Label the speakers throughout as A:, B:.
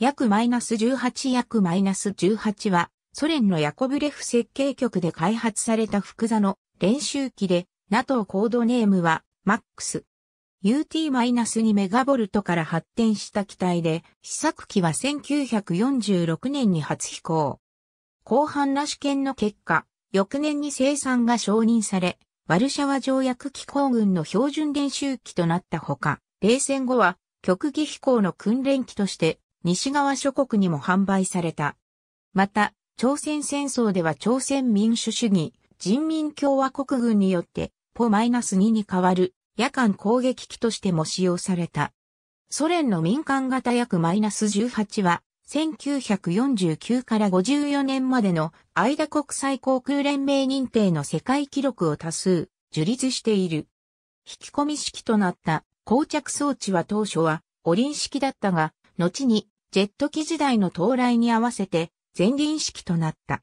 A: 約マイナス18約マイナス18は、ソ連のヤコブレフ設計局で開発された複座の練習機で、NATO コードネームは、MAX。UT-2 メガボルトから発展した機体で、試作機は1946年に初飛行。後半な試験の結果、翌年に生産が承認され、ワルシャワ条約機構軍の標準練習機となったほか、冷戦後は、極技飛行の訓練機として西側諸国にも販売された。また、朝鮮戦争では朝鮮民主主義人民共和国軍によってポ -2 に変わる夜間攻撃機としても使用された。ソ連の民間型約 -18 は1949から54年までの間国際航空連盟認定の世界記録を多数樹立している。引き込み式となった膠着装置は当初はオリン式だったが後にジェット機時代の到来に合わせて前輪式となった。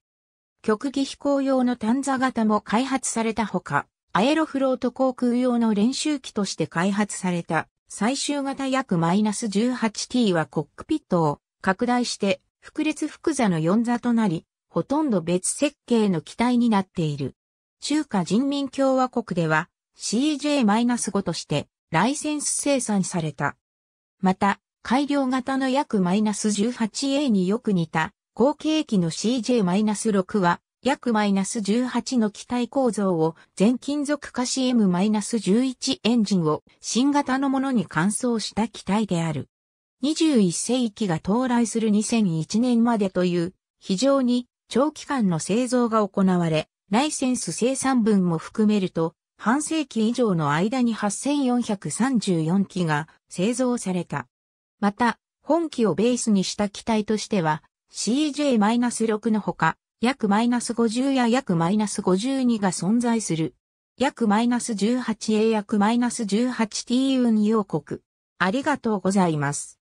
A: 極技飛行用の短座型も開発されたほか、アエロフロート航空用の練習機として開発された最終型約 18T はコックピットを拡大して複列複座の4座となり、ほとんど別設計の機体になっている。中華人民共和国では CJ-5 としてライセンス生産された。また、改良型の約 -18A によく似た後継機の CJ-6 は約 -18 の機体構造を全金属化 CM-11 エンジンを新型のものに換装した機体である。21世紀が到来する2001年までという非常に長期間の製造が行われ、ライセンス生産分も含めると半世紀以上の間に8434機が製造された。また、本機をベースにした機体としては、CJ-6 のほか、約50や約52が存在する。約 18A 約 18T 運用国。ありがとうございます。